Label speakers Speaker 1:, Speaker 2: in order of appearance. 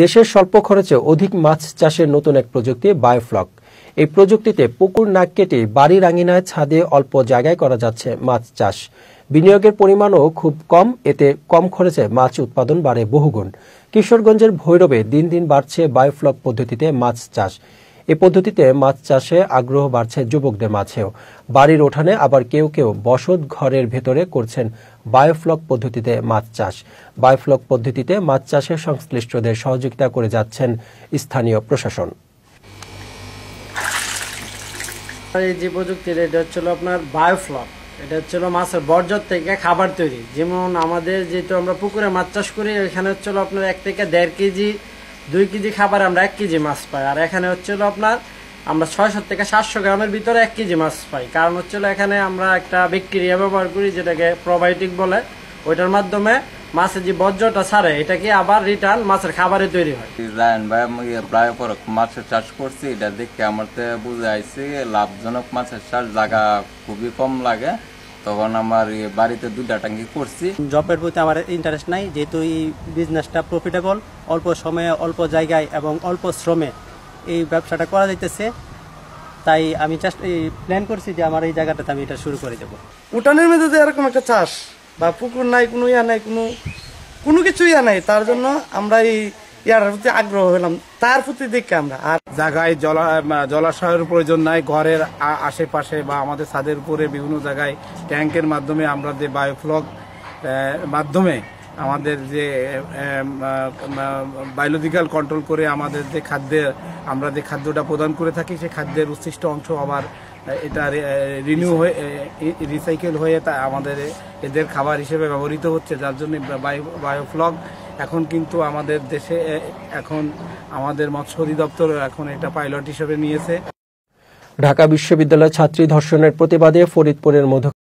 Speaker 1: দেশের স্বল্প খরচে অধিক মাছ চাষের নতুন এক প্রযুক্তি বায়োফ্লক এই প্রযুক্তিতে পুকুর নাক কেটে বাড়ির আঙিনায় ছাদে অল্প জায়গায় করা যাচ্ছে মাছ চাষ বিনিয়োগের পরিমাণও খুব কম এতে কম খরচে মাছ উৎপাদন বাড়ে বহুগুণ কিশোরগঞ্জের ভৈরবে দিন দিন বাড়ছে বায়োফ্লক পদ্ধতিতে মাছ চাষ এ পদ্ধতিতে মাছ চাষে আগ্রহ বাড়ছে যুবকদের মাঝেও বাড়ির ওঠানে আবার কেউ কেউ বসত ঘরের ভেতরে করছেন বায়োফ্লক পদ্ধতিতে মাছ চাষ বায়োফ্লক পদ্ধতিতে মাছ চাষের সংশ্লিষ্টদের সহযোগিতা করে যাচ্ছেন স্থানীয় প্রশাসন
Speaker 2: এই যে প্রযুক্তির এটা হচ্ছিল আপনার বায়োফ্লক এটা হচ্ছিল মাছের বর্জ্য থেকে খাবার তৈরি যেমন আমাদের যেহেতু আমরা পুকুরে মাছ চাষ করি এখানে হচ্ছিল আপনার এক থেকে দেড় কেজি দুই কেজি খাবার আমরা এক কেজি মাছ পাই আর এখানে হচ্ছে আপনার আমরা ছয়শো থেকে সাতশো গ্রামের ভিতরে এক কেজি মাছ পাই কারণ হচ্ছিল এখানে আমরা একটা ব্যাকটেরিয়া ব্যবহার করি যেটাকে
Speaker 3: প্রোবায়োটিক বলে ওইটার মাধ্যমে মাছের যে বর্জ্যটা ছাড়ে এটাকে আবার রিটার্ন মাছের খাবারে তৈরি হয় ইয়ে প্রায় মাছের চাষ করছি এটা দেখে আমার তো বুঝে আইছি লাভজনক মাছের চাষ জায়গা খুবই কম লাগে তখন আমার বাড়িতে
Speaker 4: দুটা টাঙ্গি করছি জবের প্রতি আমার ইন্টারেস্ট নাই যেহেতু এই বিজনেসটা প্রফিটেবল অল্প সময়ে অল্প জায়গায় এবং অল্প শ্রমে এই ব্যবসাটা করা যাইতেছে তাই আমি জাস্ট প্ল্যান করছি যে আমার এই জায়গাটাতে আমি এটা শুরু করে দেবো
Speaker 5: উঠানের মধ্যে যে এরকম একটা চাষ বা পুকুর নাই কোনো ইয়া নাই কোনো কোনো কিছু ইয়া নাই তার জন্য আমরা এই ইয়ার প্রতি আগ্রহ হলাম তার প্রতি দেখি আমরা আর জায়গায় জলা জলাশয়ের প্রয়োজন নাই ঘরের আশেপাশে বা আমাদের ছাদের উপরে বিভিন্ন জায়গায় ট্যাঙ্কের মাধ্যমে আমরা যে বায়োফ্লগ মাধ্যমে আমাদের যে বায়োলজিক্যাল কন্ট্রোল করে আমাদের যে খাদ্যের আমরা যে খাদ্যটা প্রদান করে থাকি সেই খাদ্যের উচ্ছিষ্ট অংশ আবার এটা রিনিউ হয়ে রিসাইকেল হয়ে তা আমাদের এদের খাবার হিসেবে ব্যবহৃত হচ্ছে যার জন্য বায়ো বায়োফ্লগ এখন কিন্তু আমাদের দেশে এখন আমাদের মৎস্য অধিদপ্তর এখন এটা পাইলট হিসেবে নিয়েছে
Speaker 1: ঢাকা বিশ্ববিদ্যালয় ছাত্রী ধর্ষণের প্রতিবাদে ফরিদপুরের মধ্যে